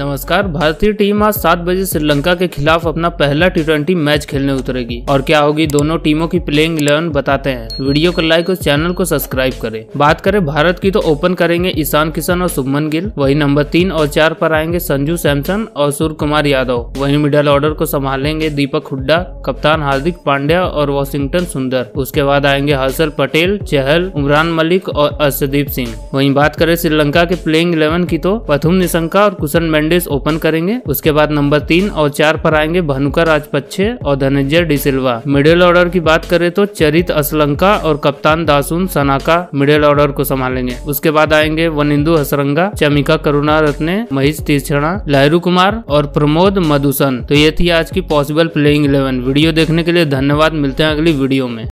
नमस्कार भारतीय टीम आज सात बजे श्रीलंका के खिलाफ अपना पहला टी मैच खेलने उतरेगी और क्या होगी दोनों टीमों की प्लेइंग इलेवन बताते हैं वीडियो को लाइक और चैनल को सब्सक्राइब करें बात करें भारत की तो ओपन करेंगे ईशान किशन और सुमन गिल वही नंबर तीन और चार पर आएंगे संजू सैमसन और सूर्य कुमार यादव वही मिडल ऑर्डर को संभालेंगे दीपक हुड्डा कप्तान हार्दिक पांड्या और वॉशिंगटन सुंदर उसके बाद आएंगे हर्षल पटेल चहल उमरान मलिक और अर्षदीप सिंह वही बात करें श्रीलंका के प्लेइंग इलेवन की तो पथुम निशंका और कुशन मेंडल फर्नांडिस ओपन करेंगे उसके बाद नंबर तीन और चार पर आएंगे भनुका राजपक्षे और धनंजय डिसिल्वा मिडिल ऑर्डर की बात करें तो चरित असलंका और कप्तान दासुन सनाका मिडिल ऑर्डर को संभालेंगे उसके बाद आएंगे वनिंदु हसरंगा चमिका करुणा रत्ने महेश तीसरा लहरू कुमार और प्रमोद मधुसन तो ये थी आज की पॉसिबल प्लेइंग इलेवन वीडियो देखने के लिए धन्यवाद मिलते हैं अगली वीडियो में